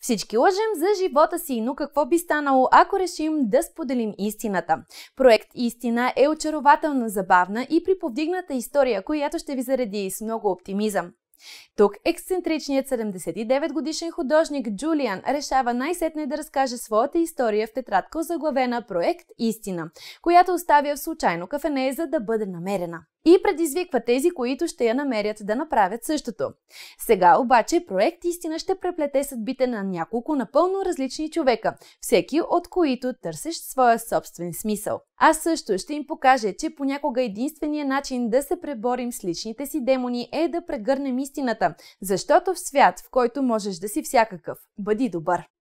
Всички лъжем за живота си, но какво би станало, ако решим да споделим истината? Проект Истина е очарователна, забавна и приповдигната история, която ще ви зареди с много оптимизъм. Тук ексцентричният 79 годишен художник Джулиан решава най-сетне да разкаже своята история в тетрадка заглавена Проект Истина, която оставя в случайно кафене, за да бъде намерена и предизвиква тези, които ще я намерят да направят същото. Сега обаче проект Истина ще преплете съдбите на няколко напълно различни човека, всеки от които търсиш своя собствен смисъл. Аз също ще им покажа, че понякога единственият начин да се преборим с личните си демони е да прегърнем истината, защото в свят, в който можеш да си всякакъв, бъди добър.